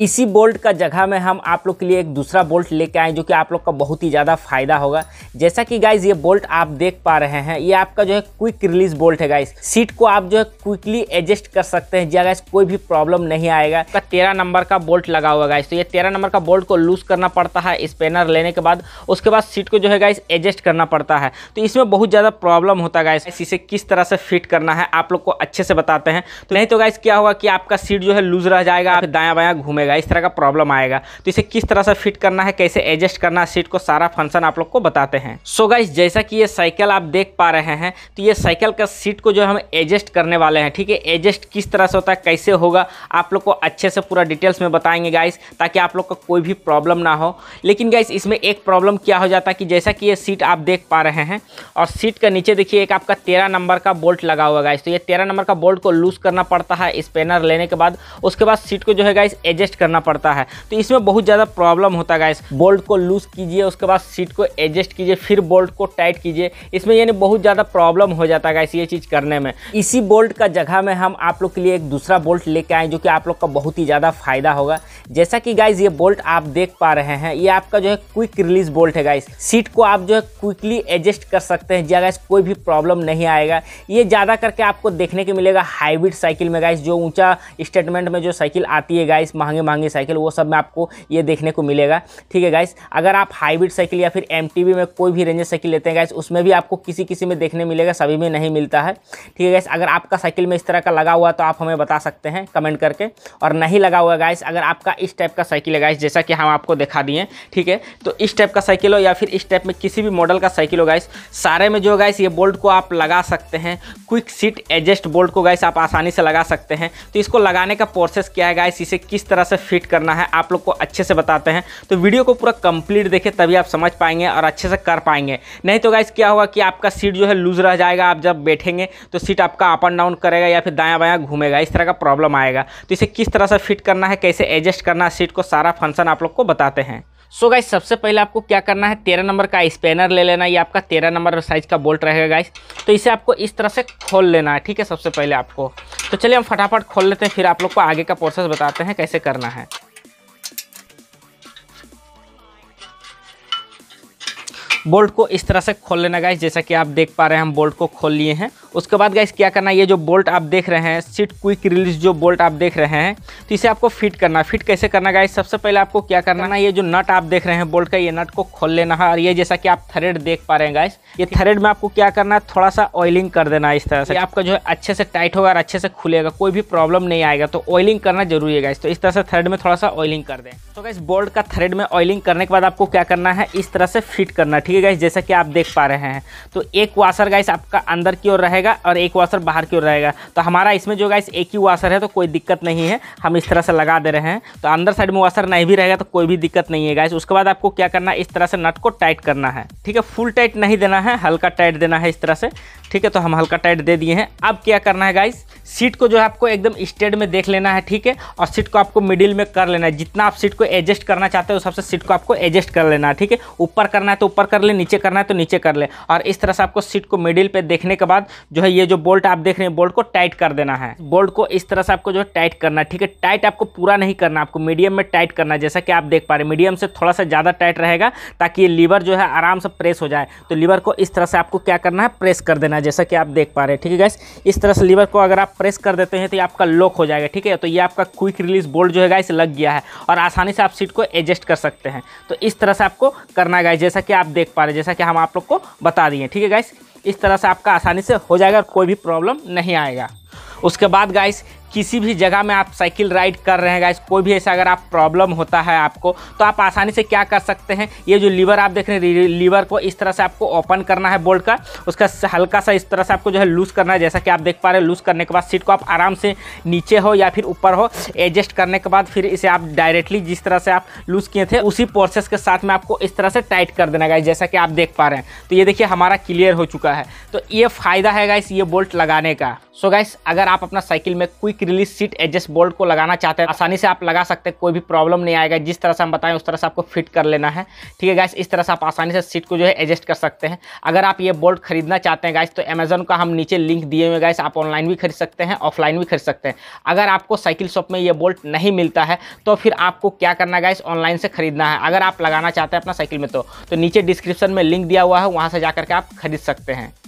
इसी बोल्ट का जगह में हम आप लोग के लिए एक दूसरा बोल्ट लेके आए जो कि आप लोग का बहुत ही ज़्यादा फायदा होगा जैसा कि गाइज ये बोल्ट आप देख पा रहे हैं ये आपका जो है क्विक रिलीज बोल्ट है गाइज सीट को आप जो है क्विकली एडजस्ट कर सकते हैं जी गाइज कोई भी प्रॉब्लम नहीं आएगा आपका तेरह नंबर का बोल्ट लगा हुआ गाइज तो ये तेरह नंबर का बोल्ट को लूज करना पड़ता है स्पेनर लेने के बाद उसके बाद सीट को जो है गाइज एडजस्ट करना पड़ता है तो इसमें बहुत ज़्यादा प्रॉब्लम होता है गाइस इसे किस तरह से फिट करना है आप लोग को अच्छे से बताते हैं तो नहीं तो गाइज क्या होगा कि आपका सीट जो है लूज रह जाएगा आप दाया बाया घूमे होएगा इस तरह का प्रॉब्लम आएगा तो इसे किस तरह से फिट करना है कैसे एडजस्ट करना है सीट को सारा फंक्शन आप लोग को बताते हैं सो गाइस जैसा कि ये साइकिल आप देख पा रहे हैं तो ये साइकिल का सीट को जो हम एडजस्ट करने वाले हैं ठीक है एडजस्ट किस तरह से होता है कैसे होगा आप लोग को अच्छे से पूरा डिटेल्स में बताएंगे गाइस ताकि आप लोग का को कोई भी प्रॉब्लम ना हो लेकिन गाइस इसमें एक प्रॉब्लम क्या हो जाता है कि जैसा कि ये सीट आप देख पा रहे हैं और सीट का नीचे देखिए एक आपका तेरह नंबर का बोल्ट लगा हुआ गाइस तो ये तेरह नंबर का बोल्ट को लूज़ करना पड़ता है स्पेनर लेने के बाद उसके बाद सीट को जो है गाइस एडजस्ट एडजस्ट करना पड़ता है तो इसमें बहुत ज़्यादा प्रॉब्लम होता है गाइस बोल्ट को लूज़ कीजिए उसके बाद सीट को एडजस्ट कीजिए फिर बोल्ट को टाइट कीजिए इसमें यानी बहुत ज़्यादा प्रॉब्लम हो जाता है गाइस ये चीज़ करने में इसी बोल्ट का जगह में हम आप लोग के लिए एक दूसरा बोल्ट लेके आए जो कि आप लोग का बहुत ही ज़्यादा फायदा होगा जैसा कि गाइज ये बोल्ट आप देख पा रहे हैं ये आपका जो है क्विक रिलीज बोल्ट है गाइस सीट को आप जो है क्विकली एडजस्ट कर सकते हैं जी कोई भी प्रॉब्लम नहीं आएगा ये ज़्यादा करके आपको देखने के मिलेगा हाइब्रिड साइकिल में गाइस जो ऊंचा स्टेटमेंट में जो साइकिल आती है गाइस महंगे मांगी साइकिल वो सब में आपको ये देखने को मिलेगा ठीक है गाइस अगर आप हाईब्रिड साइकिल या फिर एम में कोई भी रेंजर साइकिल लेते हैं गाइस उसमें भी आपको किसी किसी में देखने मिलेगा सभी में नहीं मिलता है ठीक है गाइस अगर आपका साइकिल में इस तरह का लगा हुआ तो आप हमें बता सकते हैं कमेंट करके और नहीं लगा हुआ गाइस अगर आपका इस टाइप का साइकिल है गाइस जैसा कि हम आपको दिखा दिए ठीक है तो इस टाइप का साइकिल हो या फिर इस टाइप में किसी भी मॉडल का साइकिल हो गाइस सारे में जो गाइस ये बोल्ट को आप लगा सकते हैं क्विक सीट एडजस्ट बोल्ट को गाइस आप आसानी से लगा सकते हैं तो इसको लगाने का प्रोसेस क्या है गाइस इसे किस तरह से से फिट करना है आप लोग को अच्छे से बताते हैं तो वीडियो को पूरा कंप्लीट देखें तभी आप समझ पाएंगे और अच्छे से कर पाएंगे नहीं तो गाइस क्या होगा कि आपका सीट जो है लूज रह जाएगा आप जब बैठेंगे तो सीट आपका अप एंड डाउन करेगा या फिर दाया बाया घूमेगा इस तरह का प्रॉब्लम आएगा तो इसे किस तरह से फिट करना है कैसे एडजस्ट करना है सीट को सारा फंक्शन आप लोग को बताते हैं सो so गाइस सबसे पहले आपको क्या करना है तेरह नंबर का स्पेनर ले लेना ये आपका तेरह नंबर साइज का बोल्ट रहेगा गाइस तो इसे आपको इस तरह से खोल लेना है ठीक है सबसे पहले आपको तो चलिए हम फटाफट खोल लेते हैं फिर आप लोग को आगे का प्रोसेस बताते हैं कैसे करना करना है बोल्ट को इस तरह से खोल लेना गाइस जैसा कि आप देख पा रहे हैं हम बोल्ट को खोल लिए हैं उसके बाद गाइस क्या करना है ये जो बोल्ट आप देख रहे हैं सीट क्विक रिलीज जो बोल्ट आप देख रहे हैं तो इसे आपको फिट करना फिट कैसे करना गाइस सबसे पहले आपको क्या करना ना ये जो नट आप देख रहे हैं बोल्ट का ये नट को खोल लेना है और ये जैसा कि आप थ्रेड देख पा रहे हैं गाइस ये थ्रेड में आपको क्या करना है थोड़ा सा ऑयलिंग कर देना है इस तरह से आपका जो है अच्छे से टाइट होगा और अच्छे से खुलेगा कोई भी प्रॉब्लम नहीं आएगा तो ऑयलिंग करना जरूरी है गाइस तो इस तरह से थ्रेड में थोड़ा सा ऑयलिंग कर दें तो गाइस बोल्ट का थ्रेड में ऑयलिंग करने के बाद आपको क्या करना है इस तरह से फिट करना ठीक ठीक है गाइस जैसा कि आप देख पा रहे हैं तो एक वाशर गाइस आपका अंदर की ओर रहेगा और एक वाशर बाहर की ओर रहेगा तो हमारा इसमें जो गाइस एक ही वाशर है तो कोई दिक्कत नहीं है हम इस तरह से लगा दे रहे हैं तो अंदर साइड में वाशर नहीं भी रहेगा तो कोई भी दिक्कत नहीं है गाइस उसके बाद आपको क्या करना है इस तरह से नट को टाइट करना है ठीक है फुल टाइट नहीं देना है हल्का टाइट देना है इस तरह से ठीक है तो हम हल्का टाइट दे दिए हैं अब क्या करना है गाइस सीट को जो है आपको एकदम स्टेड में देख लेना है ठीक है और सीट को आपको मिडिल में कर लेना है जितना आप सीट को एडजस्ट करना चाहते हो सबसे सीट को आपको एडजस्ट कर लेना है ठीक है ऊपर करना है तो ऊपर कर ले नीचे करना है तो नीचे कर ले और इस तरह से आपको सीट को मिडिल पे देखने के बाद जो है ये जो बोल्ट आप देख रहे हैं बोल्ट को टाइट कर देना है बोल्ट को इस तरह से आपको जो है टाइट करना है ठीक है टाइट आपको पूरा नहीं करना आपको मीडियम में टाइट करना जैसा कि आप देख पा रहे मीडियम से थोड़ा सा ज़्यादा टाइट रहेगा ताकि ये लीवर जो है आराम से प्रेस हो जाए तो लीवर को इस तरह से आपको क्या करना है प्रेस कर देना है जैसा कि आप देख पा रहे हैं ठीक है गैस इस तरह से लीवर को अगर आप प्रेस कर देते हैं तो आपका लॉक हो जाएगा ठीक है तो ये आपका क्विक रिलीज बोल्ट जो है गैस लग गया है और आसानी से आप सीट को एडजस्ट कर सकते हैं तो इस तरह से आपको करना है जैसा कि आप देख पा रहे जैसा कि हम आप लोग को बता दिए ठीक है गाइस इस तरह से आपका आसानी से हो जाएगा कोई भी प्रॉब्लम नहीं आएगा उसके बाद गाइस किसी भी जगह में आप साइकिल राइड कर रहे हैं गाइस कोई भी ऐसा अगर आप प्रॉब्लम होता है आपको तो आप आसानी से क्या कर सकते हैं ये जो लीवर आप देख रहे हैं लीवर को इस तरह से आपको ओपन करना है बोल्ट का उसका हल्का सा इस तरह से आपको जो है लूज़ करना है जैसा कि आप देख पा रहे हैं लूज़ करने के बाद सीट को आप आराम से नीचे हो या फिर ऊपर हो एडजस्ट करने के बाद फिर इसे आप डायरेक्टली जिस तरह से आप लूज़ किए थे उसी प्रोसेस के साथ में आपको इस तरह से टाइट कर देना गाइस जैसा कि आप देख पा रहे हैं तो ये देखिए हमारा क्लियर हो चुका है तो ये फ़ायदा है गाइस ये बोल्ट लगाने का सो गाइस अगर आप अपना साइकिल में क्विक की रिलीज सीट एडजस्ट बोल्ट को लगाना चाहते हैं आसानी से आप लगा सकते हैं कोई भी प्रॉब्लम नहीं आएगा जिस तरह से हम बताएं उस तरह से आपको फिट कर लेना है ठीक है गाइस इस तरह से आप आसानी से सीट को जो है एडजस्ट कर सकते हैं अगर आप ये बोल्ट खरीदना चाहते हैं गाइस तो अमेजन का हम नीचे लिंक दिए हुए गाइस आप ऑनलाइन भी खरीद सकते हैं ऑफलाइन भी खरीद सकते हैं अगर आपको साइकिल शॉप में ये बोल्ट नहीं मिलता है तो फिर आपको क्या करना गाइस ऑनलाइन से खरीदना है अगर आप लगाना चाहते हैं अपना साइकिल में तो, तो नीचे डिस्क्रिप्शन में लिंक दिया हुआ है वहाँ से जा करके आप खरीद सकते हैं